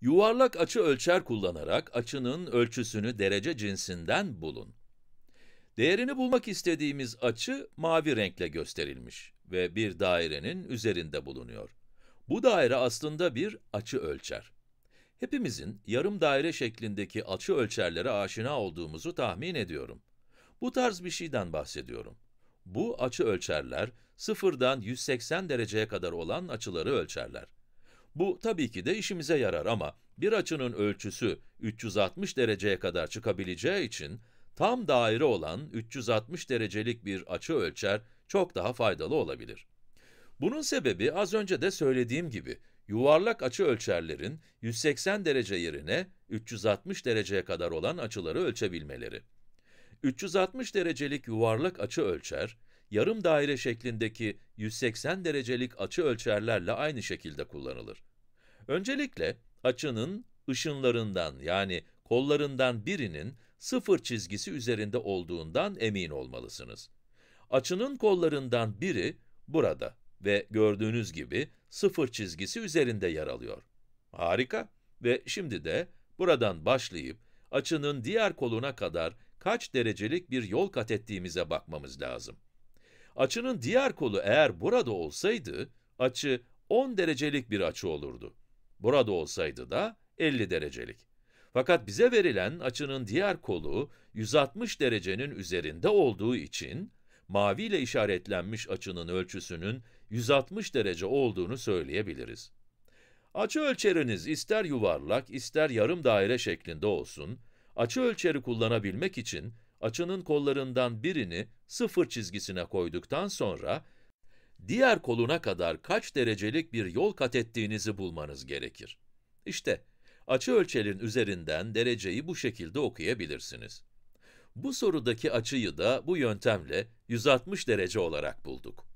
Yuvarlak açı ölçer kullanarak açının ölçüsünü derece cinsinden bulun. Değerini bulmak istediğimiz açı mavi renkle gösterilmiş ve bir dairenin üzerinde bulunuyor. Bu daire aslında bir açı ölçer. Hepimizin yarım daire şeklindeki açı ölçerlere aşina olduğumuzu tahmin ediyorum. Bu tarz bir şeyden bahsediyorum. Bu açı ölçerler, sıfırdan 180 dereceye kadar olan açıları ölçerler. Bu tabii ki de işimize yarar ama bir açının ölçüsü 360 dereceye kadar çıkabileceği için tam daire olan 360 derecelik bir açı ölçer çok daha faydalı olabilir. Bunun sebebi az önce de söylediğim gibi yuvarlak açı ölçerlerin 180 derece yerine 360 dereceye kadar olan açıları ölçebilmeleri. 360 derecelik yuvarlak açı ölçer, yarım daire şeklindeki 180 derecelik açı ölçerlerle aynı şekilde kullanılır. Öncelikle açının ışınlarından yani kollarından birinin sıfır çizgisi üzerinde olduğundan emin olmalısınız. Açının kollarından biri burada ve gördüğünüz gibi sıfır çizgisi üzerinde yer alıyor. Harika! Ve şimdi de buradan başlayıp açının diğer koluna kadar kaç derecelik bir yol kat ettiğimize bakmamız lazım. Açının diğer kolu eğer burada olsaydı, açı 10 derecelik bir açı olurdu. Burada olsaydı da 50 derecelik. Fakat bize verilen açının diğer kolu 160 derecenin üzerinde olduğu için mavi ile işaretlenmiş açının ölçüsünün 160 derece olduğunu söyleyebiliriz. Açı ölçeriniz ister yuvarlak ister yarım daire şeklinde olsun, açı ölçeri kullanabilmek için açının kollarından birini sıfır çizgisine koyduktan sonra diğer koluna kadar kaç derecelik bir yol kat ettiğinizi bulmanız gerekir. İşte, açı ölçerin üzerinden dereceyi bu şekilde okuyabilirsiniz. Bu sorudaki açıyı da bu yöntemle 160 derece olarak bulduk.